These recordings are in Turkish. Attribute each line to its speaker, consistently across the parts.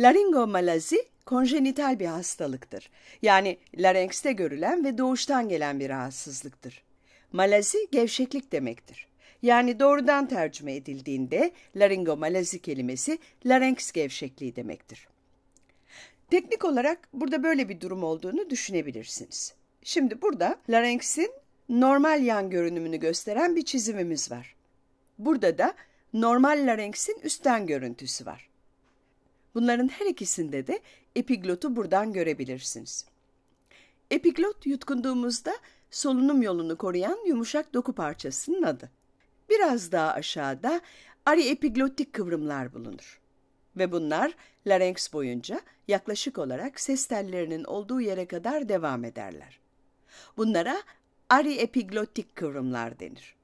Speaker 1: Laringomalazi konjenital bir hastalıktır. Yani larenkste görülen ve doğuştan gelen bir rahatsızlıktır. Malazi gevşeklik demektir. Yani doğrudan tercüme edildiğinde laringomalazi kelimesi larynx gevşekliği demektir. Teknik olarak burada böyle bir durum olduğunu düşünebilirsiniz. Şimdi burada larynx'in normal yan görünümünü gösteren bir çizimimiz var. Burada da normal larynx'in üstten görüntüsü var. Bunların her ikisinde de epiglotu buradan görebilirsiniz. Epiglot yutkunduğumuzda solunum yolunu koruyan yumuşak doku parçasının adı. Biraz daha aşağıda ariepiglottik kıvrımlar bulunur. Ve bunlar larynx boyunca yaklaşık olarak ses tellerinin olduğu yere kadar devam ederler. Bunlara ariepiglottik kıvrımlar denir.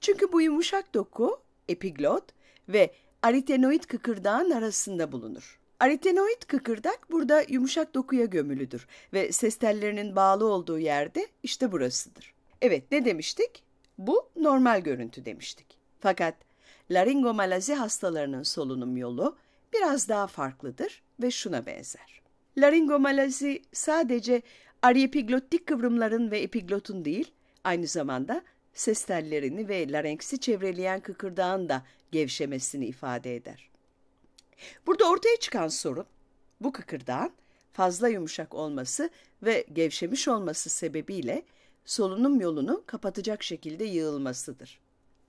Speaker 1: Çünkü bu yumuşak doku, epiglot ve aritenoid kıkırdağın arasında bulunur. Aritenoid kıkırdak burada yumuşak dokuya gömülüdür ve ses tellerinin bağlı olduğu yerde işte burasıdır. Evet ne demiştik? Bu normal görüntü demiştik. Fakat laringomalazi hastalarının solunum yolu biraz daha farklıdır ve şuna benzer. Laringomalazi sadece aryepiglottik kıvrımların ve epiglotun değil, aynı zamanda ses tellerini ve larenksi çevreleyen kıkırdağın da gevşemesini ifade eder. Burada ortaya çıkan sorun bu kıkırdağın fazla yumuşak olması ve gevşemiş olması sebebiyle solunum yolunu kapatacak şekilde yığılmasıdır.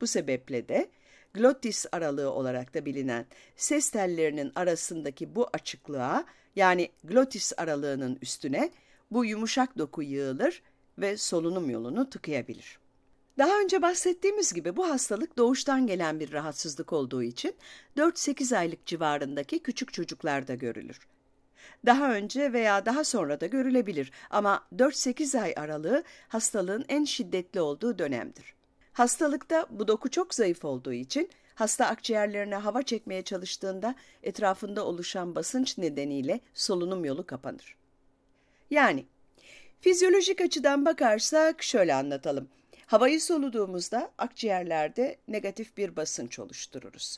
Speaker 1: Bu sebeple de glottis aralığı olarak da bilinen ses tellerinin arasındaki bu açıklığa yani glottis aralığının üstüne bu yumuşak doku yığılır ve solunum yolunu tıkayabilir. Daha önce bahsettiğimiz gibi bu hastalık doğuştan gelen bir rahatsızlık olduğu için 4-8 aylık civarındaki küçük çocuklarda görülür. Daha önce veya daha sonra da görülebilir ama 4-8 ay aralığı hastalığın en şiddetli olduğu dönemdir. Hastalıkta bu doku çok zayıf olduğu için hasta akciğerlerine hava çekmeye çalıştığında etrafında oluşan basınç nedeniyle solunum yolu kapanır. Yani fizyolojik açıdan bakarsak şöyle anlatalım. Havayı soluduğumuzda akciğerlerde negatif bir basınç oluştururuz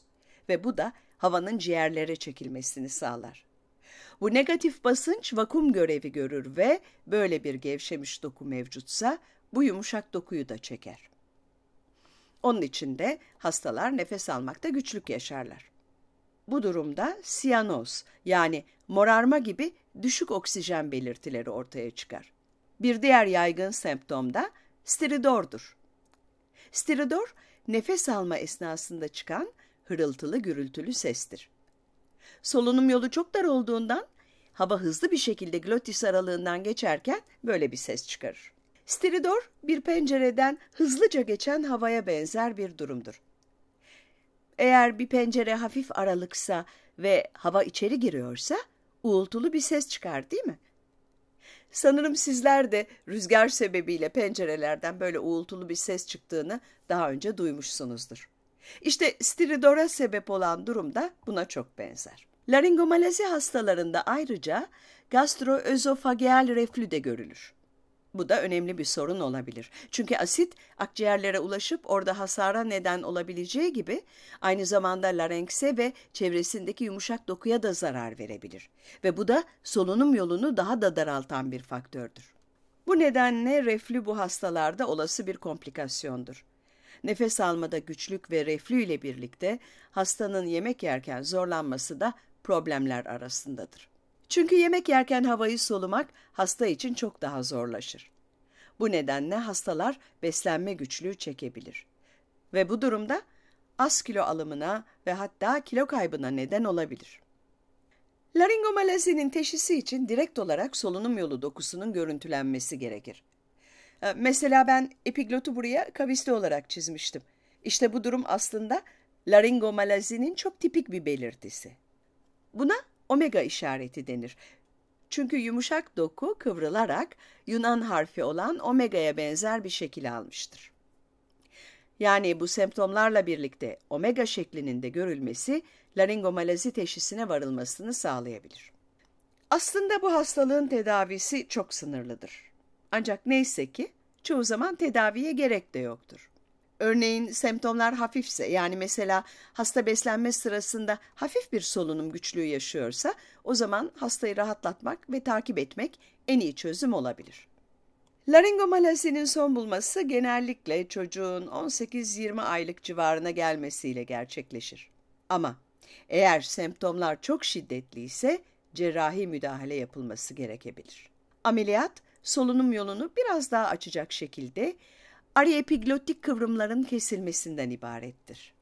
Speaker 1: ve bu da havanın ciğerlere çekilmesini sağlar. Bu negatif basınç vakum görevi görür ve böyle bir gevşemiş doku mevcutsa bu yumuşak dokuyu da çeker. Onun için de hastalar nefes almakta güçlük yaşarlar. Bu durumda siyanoz yani morarma gibi düşük oksijen belirtileri ortaya çıkar. Bir diğer yaygın semptom da stiridordur. Stiridor, nefes alma esnasında çıkan hırıltılı gürültülü sestir. Solunum yolu çok dar olduğundan hava hızlı bir şekilde glotis aralığından geçerken böyle bir ses çıkarır. Stiridor bir pencereden hızlıca geçen havaya benzer bir durumdur. Eğer bir pencere hafif aralıksa ve hava içeri giriyorsa uğultulu bir ses çıkar değil mi? Sanırım sizler de rüzgar sebebiyle pencerelerden böyle uğultulu bir ses çıktığını daha önce duymuşsunuzdur. İşte stridora sebep olan durum da buna çok benzer. Laringomalazi hastalarında ayrıca gastroözofageal reflü de görülür. Bu da önemli bir sorun olabilir. Çünkü asit akciğerlere ulaşıp orada hasara neden olabileceği gibi aynı zamanda larenkse ve çevresindeki yumuşak dokuya da zarar verebilir. Ve bu da solunum yolunu daha da daraltan bir faktördür. Bu nedenle reflü bu hastalarda olası bir komplikasyondur. Nefes almada güçlük ve reflü ile birlikte hastanın yemek yerken zorlanması da problemler arasındadır. Çünkü yemek yerken havayı solumak hasta için çok daha zorlaşır. Bu nedenle hastalar beslenme güçlüğü çekebilir. Ve bu durumda az kilo alımına ve hatta kilo kaybına neden olabilir. Laringomalazinin teşhisi için direkt olarak solunum yolu dokusunun görüntülenmesi gerekir. Ee, mesela ben epiglotu buraya kavisli olarak çizmiştim. İşte bu durum aslında laringomalazinin çok tipik bir belirtisi. Buna omega işareti denir. Çünkü yumuşak doku kıvrılarak Yunan harfi olan omega'ya benzer bir şekil almıştır. Yani bu semptomlarla birlikte omega şeklinin de görülmesi laringomalazi teşhisine varılmasını sağlayabilir. Aslında bu hastalığın tedavisi çok sınırlıdır. Ancak neyse ki çoğu zaman tedaviye gerek de yoktur. Örneğin semptomlar hafifse yani mesela hasta beslenme sırasında hafif bir solunum güçlüğü yaşıyorsa o zaman hastayı rahatlatmak ve takip etmek en iyi çözüm olabilir. Laringomalasinin son bulması genellikle çocuğun 18-20 aylık civarına gelmesiyle gerçekleşir. Ama eğer semptomlar çok şiddetli ise cerrahi müdahale yapılması gerekebilir. Ameliyat solunum yolunu biraz daha açacak şekilde Arya kıvrımların kesilmesinden ibarettir.